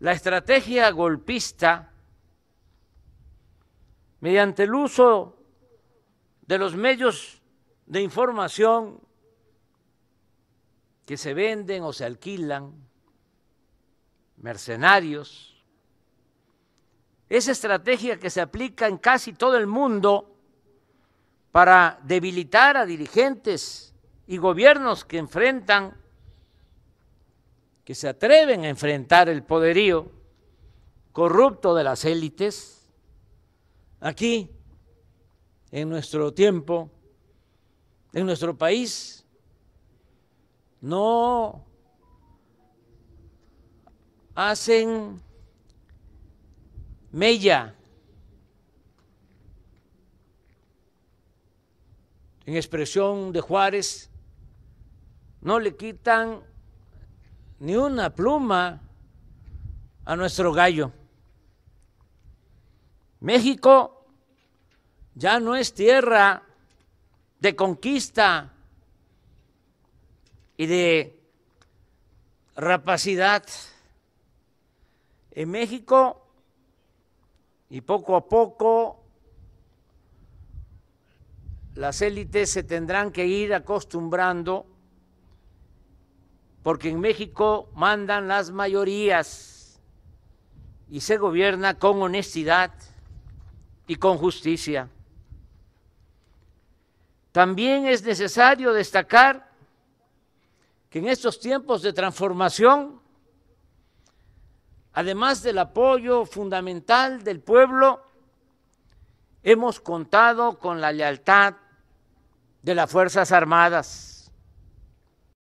la estrategia golpista mediante el uso de los medios de información que se venden o se alquilan, mercenarios. Esa estrategia que se aplica en casi todo el mundo para debilitar a dirigentes y gobiernos que enfrentan que se atreven a enfrentar el poderío corrupto de las élites, aquí, en nuestro tiempo, en nuestro país, no hacen mella en expresión de Juárez, no le quitan ni una pluma a nuestro gallo. México ya no es tierra de conquista y de rapacidad. En México, y poco a poco, las élites se tendrán que ir acostumbrando porque en México mandan las mayorías y se gobierna con honestidad y con justicia. También es necesario destacar que en estos tiempos de transformación, además del apoyo fundamental del pueblo, hemos contado con la lealtad de las Fuerzas Armadas